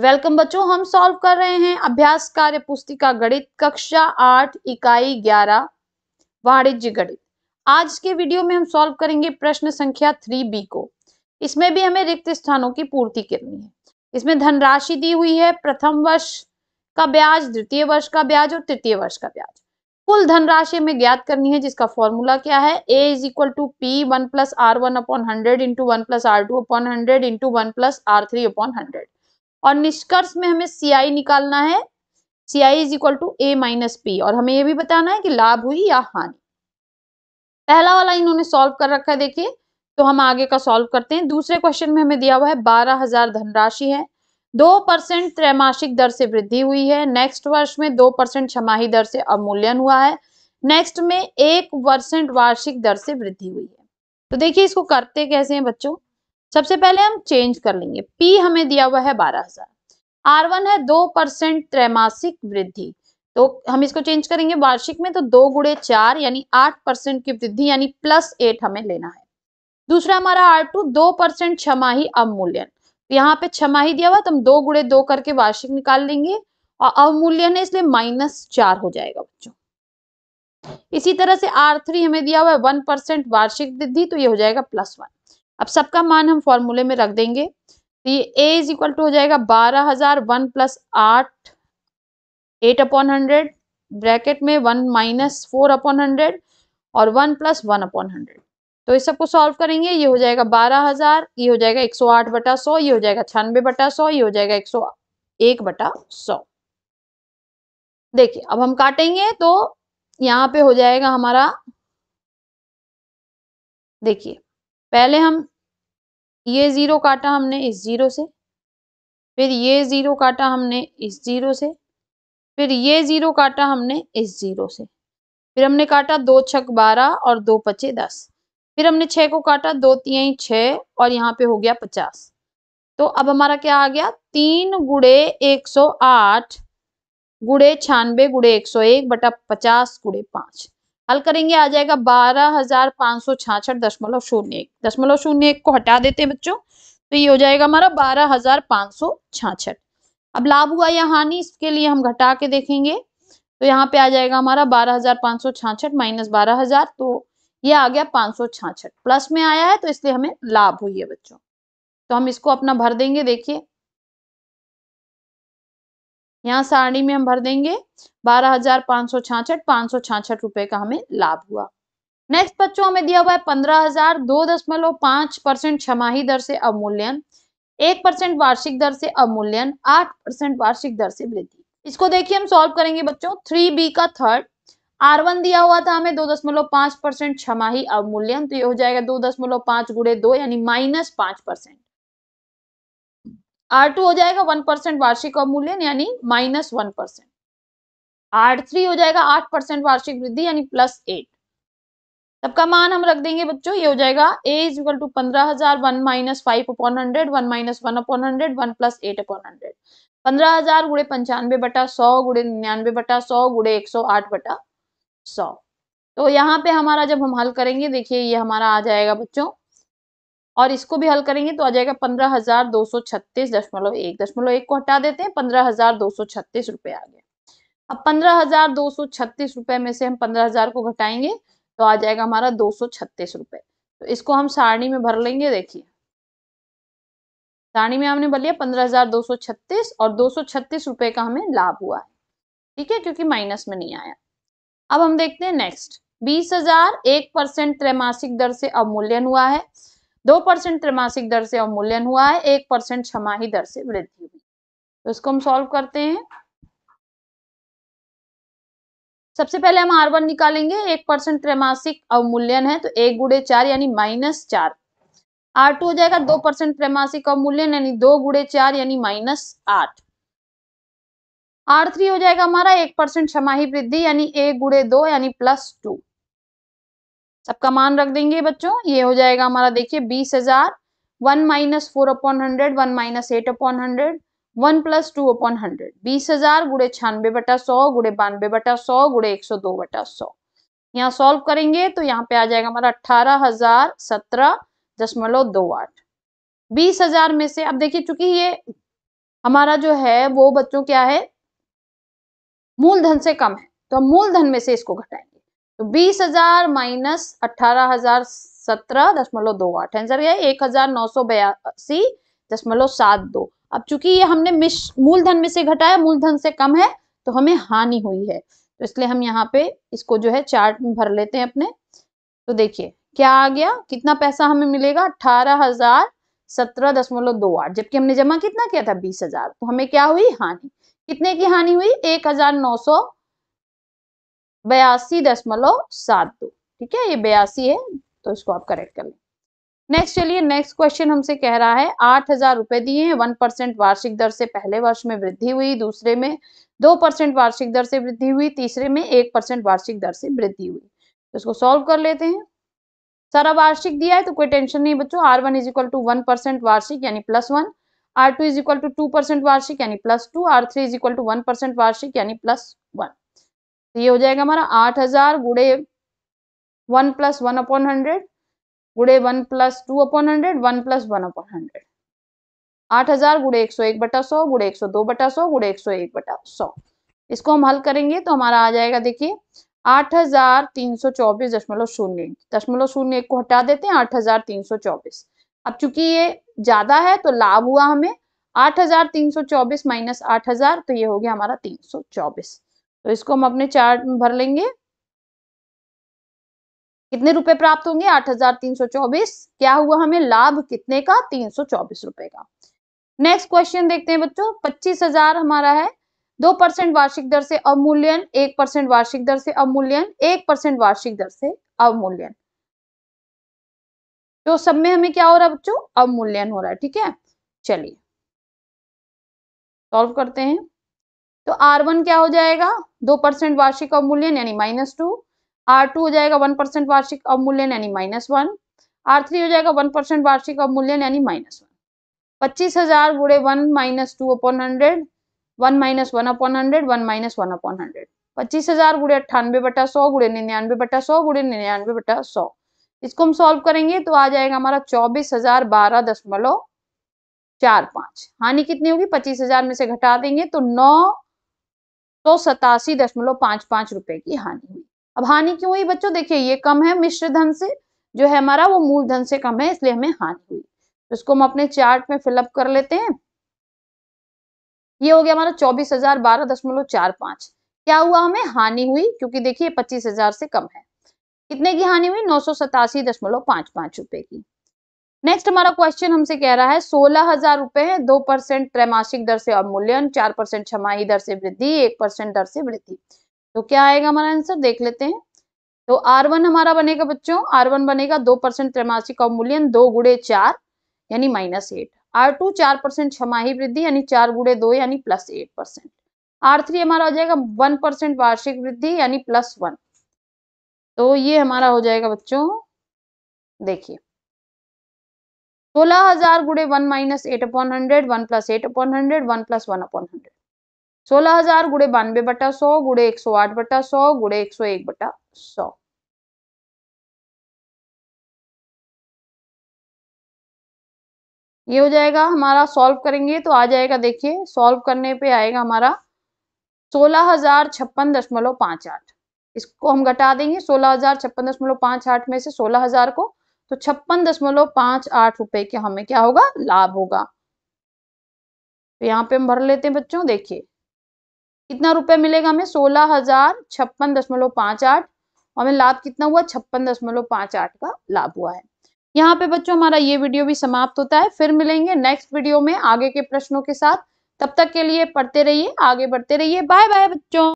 welcome बच्चों हम solve कर रहे हैं अभ्यास कार्य पुस्तिका गणित कक्षा आठ इकाई ग्यारह वाणिज्य गणित आज के वीडियो में हम सॉल्व करेंगे प्रश्न संख्या थ्री बी को इसमें भी हमें रिक्त स्थानों की पूर्ति करनी है इसमें धनराशि दी हुई है प्रथम वर्ष का ब्याज द्वितीय वर्ष का ब्याज और तृतीय वर्ष का ब्याज कुल धनराशि हमें ज्ञात करनी है जिसका फॉर्मूला क्या है A is equal to P one plus R one upon hundred into one plus R two upon hundred into one plus R three upon hundred और निष्कर्ष में हमें सीआई निकालना है CI is equal to A minus P और हमें यह भी बताना है कि लाभ हुई या हानि पहला वाला इन्होंने सॉल्व कर रखा है देखिए तो हम आगे का सॉल्व करते हैं दूसरे क्वेश्चन में हमें दिया हुआ है बारह हजार धनराशि है दो परसेंट त्रैमासिक दर से वृद्धि हुई है नेक्स्ट वर्ष में दो परसेंट छमाही दर से अवमूल्यन हुआ है नेक्स्ट में एक परसेंट वार्षिक दर से वृद्धि हुई है तो देखिए इसको करते कैसे हैं बच्चों सबसे पहले हम चेंज कर लेंगे पी हमें दिया हुआ है बारह हजार आर वन है दो परसेंट त्रैमासिक वृद्धि तो हम इसको चेंज करेंगे वार्षिक में तो दो गुड़े चार यानी आठ परसेंट की वृद्धि यानी प्लस एट हमें लेना है दूसरा हमारा आर टू दो परसेंट छमाही अवमूल्यन तो यहाँ पे छमाही दिया हुआ तो हम दो गुड़े दो करके वार्षिक निकाल लेंगे और अवमूल्यन है इसलिए माइनस चार हो जाएगा बच्चों इसी तरह से आर थ्री हमें दिया हुआ है वन परसेंट वार्षिक वृद्धि तो ये हो जाएगा प्लस वन अब सबका मान हम फॉर्मूले में रख देंगे तो ये ए इज इक्वल टू हो जाएगा बारह हजार वन प्लस आठ एट अपॉन हंड्रेड ब्रैकेट में one minus four upon hundred और one plus one upon hundred तो इस सबको सॉल्व करेंगे ये हो जाएगा बारह हजार ये हो जाएगा एक सौ आठ बटा सौ ये हो जाएगा छानबे बटा सौ ये हो जाएगा एक सौ एक बटा सौ देखिए अब हम काटेंगे तो यहाँ पे हो जाएगा हमारा देखिए पहले हम ये ज़ीरो काटा हमने इस ज़ीरो से फिर ये ज़ीरो काटा हमने इस ज़ीरो से फिर ये ज़ीरो काटा हमने इस ज़ीरो से फिर हमने काटा दो छक बारह और दो पचे दस फिर हमने छः को काटा दो तीन छः और यहाँ पे हो गया पचास तो अब हमारा क्या आ गया तीन गुड़े एक सौ आठ गुड़े छानबे गुड़े एक सौ एक बटा पचास गुड़े पाँच हल करेंगे आ जाएगा बारह हजार पाँच सौ छाछठ दशमलव शून्य एक दशमलव शून्य एक को हटा देते हैं बच्चों तो ये हो जाएगा हमारा बारह हजार पाँच सौ छाछठ अब लाभ हुआ या हानि इसके लिए हम घटा के देखेंगे तो यहाँ पे आ जाएगा हमारा बारह हजार पाँच सौ छाछठ माइनस बारह हजार तो ये आ गया पाँच सौ छाछठ प्लस में आया है तो इसलिए हमें लाभ हुई है बच्चों तो हम इसको अपना भर देंगे देखिए यहाँ सारणी में हम भर देंगे बारह हजार रुपए का हमें लाभ हुआ नेक्स्ट बच्चों हमें दिया हुआ है पंद्रह हजार छमाही दर से अवमूल्यन एक परसेंट वार्षिक दर से अवमूल्यन आठ परसेंट वार्षिक दर से वृद्धि इसको देखिए हम सॉल्व करेंगे बच्चों थ्री बी का थर्ड आर वन दिया हुआ था हमें दो दशमलव पांच परसेंट छमाही अवमूल्यन तो ये हो जाएगा दो दशमलव पांच गुड़े दो यानी माइनस पांच परसेंट आर टू हो जाएगा वन परसेंट वार्षिक अवमूल्यन यानी minus one percent R three हो जाएगा आठ परसेंट वार्षिक वृद्धि यानी प्लस एट सबका मान हम रख देंगे बच्चों ये हो जाएगा ए इज इक्वल टू पंद्रह हजार one minus five upon hundred one minus one upon hundred one plus eight upon hundred पंद्रह हजार गुड़े पंचानवे बटा सौ गुड़े निन्यानवे बटा सौ गुड़े एक सौ आठ बटा सौ तो यहाँ पे हमारा जब हम हल करेंगे देखिए ये हमारा आ जाएगा बच्चों और इसको भी हल करेंगे तो आ जाएगा पंद्रह हजार दो सौ छत्तीस दशमलव एक दशमलव एक को हटा देते हैं पंद्रह हजार दो सौ छत्तीस रुपए आ गया अब पंद्रह हजार दो सौ छत्तीस रुपए में से हम पंद्रह हजार को घटाएंगे तो आ जाएगा हमारा दो सौ छत्तीस रुपए तो इसको हम सारणी में भर लेंगे देखिए सारणी में हमने भर लिया पंद्रह हजार दो सौ छत्तीस और दो सौ छत्तीस रुपए का हमें लाभ हुआ है ठीक है क्योंकि माइनस में नहीं आया अब हम देखते हैं नेक्स्ट बीस हजार एक परसेंट त्रैमासिक दर से अवमूल्यन हुआ है दो परसेंट त्रैमासिक दर से अवमूल्यन हुआ है एक परसेंट छमाही दर से वृद्धि हुई तो इसको हम सॉल्व करते हैं सबसे पहले हम आर वन निकालेंगे एक परसेंट त्रैमासिक अवमूल्यन है तो एक गुड़े चार यानी माइनस चार आर टू हो जाएगा दो परसेंट त्रैमासिक अवमूल्यन यानी दो गुड़े चार यानी माइनस आठ आर थ्री हो जाएगा हमारा एक परसेंट छमाही वृद्धि यानी एक गुड़े दो यानी प्लस टू सबका मान रख देंगे बच्चों ये हो जाएगा हमारा देखिए बीस हजार one minus four upon hundred one minus eight upon hundred one plus two upon hundred बीस हजार गुड़े छानबे बटा सौ गुड़े बानवे बटा सौ गुड़े एक सौ दो बटा सौ यहाँ सॉल्व करेंगे तो यहाँ पे आ जाएगा हमारा अट्ठारह हजार सत्रह दशमलव दो आठ बीस हजार में से अब देखिए चूंकि ये हमारा जो है वो बच्चों क्या है मूलधन से कम है तो हम मूलधन में से इसको घटाएंगे तो बीस हजार माइनस अठारह हजार सत्रह दशमलव दो आठ आंसर क्या है एक हजार नौ सौ बयासी दशमलव सात दो अब चूंकि ये हमने मूलधन में से घटाया मूलधन से कम है तो हमें हानि हुई है तो इसलिए हम यहाँ पे इसको जो है चार्ट में भर लेते हैं अपने तो देखिए क्या आ गया कितना पैसा हमें मिलेगा अठारह हजार सत्रह दशमलव दो आठ जबकि हमने जमा कितना किया था बीस हजार तो हमें क्या हुई हानि कितने की हानि हुई एक हजार नौ सौ बयासी दशमलव सात दो ठीक है ये बयासी है तो इसको आप करेक्ट कर लें नेक्स्ट चलिए नेक्स्ट क्वेश्चन हमसे कह रहा है आठ हजार रुपए दिए हैं वन परसेंट वार्षिक दर से पहले वर्ष में वृद्धि हुई दूसरे में दो परसेंट वार्षिक दर से वृद्धि हुई तीसरे में एक परसेंट वार्षिक दर से वृद्धि हुई तो इसको सॉल्व कर लेते हैं सारा वार्षिक दिया है तो कोई टेंशन नहीं बच्चों R one is equal to one percent वार्षिक यानी plus one R two is equal to two percent वार्षिक यानी plus two R three is equal to one percent वार्षिक यानी प्लस वन तो ये हो जाएगा हमारा आठ हजार गुड़े one plus one upon hundred गुड़े one plus two upon hundred one plus one upon hundred आठ हजार गुड़े एक सौ एक बटा सौ गुड़े एक सौ दो बटा सौ गुड़े एक सौ एक बटा सौ इसको हम हल करेंगे तो हमारा आ जाएगा देखिए आठ हजार तीन सौ चौबीस दशमलव शून्य दशमलव शून्य एक को हटा देते हैं आठ हजार तीन सौ चौबीस अब चूंकि ये ज्यादा है तो लाभ हुआ हमें आठ हजार तीन सौ चौबीस माइनस आठ हजार तो ये हो गया हमारा तीन सौ चौबीस तो इसको हम अपने चार्ट में भर लेंगे कितने रुपए प्राप्त होंगे आठ हजार तीन सौ चौबीस क्या हुआ हमें लाभ कितने का तीन सौ चौबीस रुपए का नेक्स्ट क्वेश्चन देखते हैं बच्चों पच्चीस हजार हमारा है दो परसेंट वार्षिक दर से अवमूल्यन एक परसेंट वार्षिक दर से अवमूल्यन एक परसेंट वार्षिक दर से अवमूल्यन तो सब में हमें क्या हो रहा है बच्चों अवमूल्यन हो रहा है ठीक है चलिए सॉल्व करते हैं तो आर वन क्या हो जाएगा दो परसेंट वार्षिक अवमूल्यन यानी माइनस टू आर टू हो जाएगा वन परसेंट वार्षिक अवमूल्यन यानी माइनस वन आर थ्री हो जाएगा वन परसेंट वार्षिक अवमूल्यन यानी माइनस वन पच्चीस हजार बुढ़े one minus two upon hundred one minus one upon hundred one minus one upon hundred पच्चीस हजार गुड़े अट्ठानवे बटा सौ गुड़े निन्यानवे बटा सौ गुड़े निन्यानवे बटा सौ इसको हम सॉल्व करेंगे तो आ जाएगा हमारा चौबीस हजार बारह दशमलव चार पांच हानि कितनी होगी पच्चीस हजार में से घटा देंगे तो नौ तो सतासी दशमलव पांच पांच रुपए की हानि हुई अब हानि क्यों हुई बच्चों देखिए ये कम है मिश्र धन से जो है हमारा वो मूल धन से कम है इसलिए हमें हानि हुई तो इसको हम अपने चार्ट में फिलअप कर लेते हैं ये हो गया हमारा चौबीस हजार बारह दशमलव चार पांच क्या हुआ हमें हानि हुई क्योंकि देखिए पच्चीस हजार से कम है कितने की हानि हुई नौ सौ सतासी दशमलव पांच पांच रुपए की नेक्स्ट हमारा क्वेश्चन हमसे कह रहा है सोलह हजार रुपए है दो परसेंट त्रैमासिक दर से अवमूल्यन चार परसेंट छमाही दर से वृद्धि एक परसेंट दर से वृद्धि तो क्या आएगा हमारा आंसर देख लेते हैं तो आर वन हमारा बनेगा बच्चों आर वन बनेगा दो परसेंट त्रैमासिक अवमूल्यन दो गुड़े चार यानी माइनस एट आर टू चार परसेंट छमाही वृद्धि यानी चार गुड़े दो यानी plus eight percent R three हमारा हो जाएगा वन परसेंट वार्षिक वृद्धि यानी प्लस वन तो ये हमारा हो जाएगा बच्चों देखिए सोलह हजार गुड़े one minus eight upon hundred one plus eight upon hundred one plus one upon hundred सोलह हजार गुड़े बानवे बटा सौ गुड़े एक सौ आठ बटा सौ गुड़े एक सौ एक बटा सौ ये हो जाएगा हमारा सॉल्व करेंगे तो आ जाएगा देखिए सॉल्व करने पे आएगा हमारा सोलह हजार छप्पन दशमलव पांच आठ इसको हम घटा देंगे सोलह हजार छप्पन दशमलव पांच आठ में से सोलह हजार को तो छप्पन दशमलव पांच आठ रुपए के हमें क्या होगा लाभ होगा तो यहाँ पे हम भर लेते हैं बच्चों देखिए कितना रुपए मिलेगा हमें सोलह हजार छप्पन दशमलव पांच आठ हमें लाभ कितना हुआ छप्पन दशमलव पांच आठ का लाभ हुआ है यहाँ पे बच्चों हमारा ये वीडियो भी समाप्त होता है फिर मिलेंगे नेक्स्ट वीडियो में आगे के प्रश्नों के साथ तब तक के लिए पढ़ते रहिए आगे बढ़ते रहिए बाय बाय बच्चों